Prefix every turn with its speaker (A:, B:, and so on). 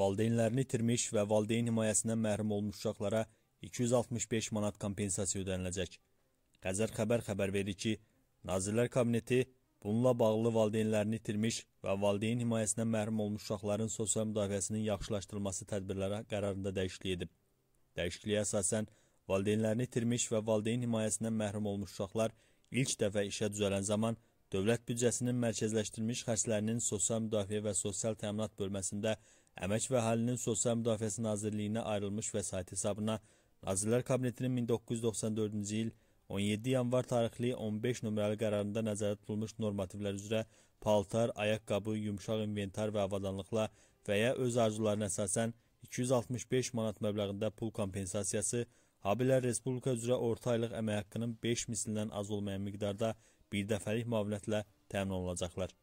A: valideynlərini itirmiş və valideyn himayəsindən məhrum olmuş uşaqlara 265 manat kompensasiya ödəniləcək. Xəzər xəbər xəbər verir ki, Nazirlər Kabineti bununla bağlı valideynlərini itirmiş və valideyn himayəsindən məhrum olmuş uşaqların sosial müdafiəsinin yaxşılaşdırılması tədbirlərə qərarında dəyişiklik edib. Dəyişikliyə əsasən, valideynlərini itirmiş və valideyn himayəsindən məhrum olmuş uşaqlar ilk dəfə işə düzələn zaman dövlət büdcəsinin mərkəzləşdirilmiş xərclərinin sosial müdafiə və sosial təminat bölməsində Əmək və Əhalinin Sosial Müdafiəsi Nazirliyinə ayrılmış vəsait hesabına Nazirlər Kabinetinin 1994-cü il 17 yanvar tarixli 15 nömrəli qərarında nəzərdə tutulmuş normativlər üzrə paltar, ayaqqabı, yumşaq inventar və avadanlıqla və ya öz arzularına əsasən 265 manat məbləğində pul kompensasiyası, habelə Respublika üzrə orta aylıq əmək haqqının 5 mislindən az olmayan miqdarda birdəfəlik müavinətlə təmin olunacaqlar.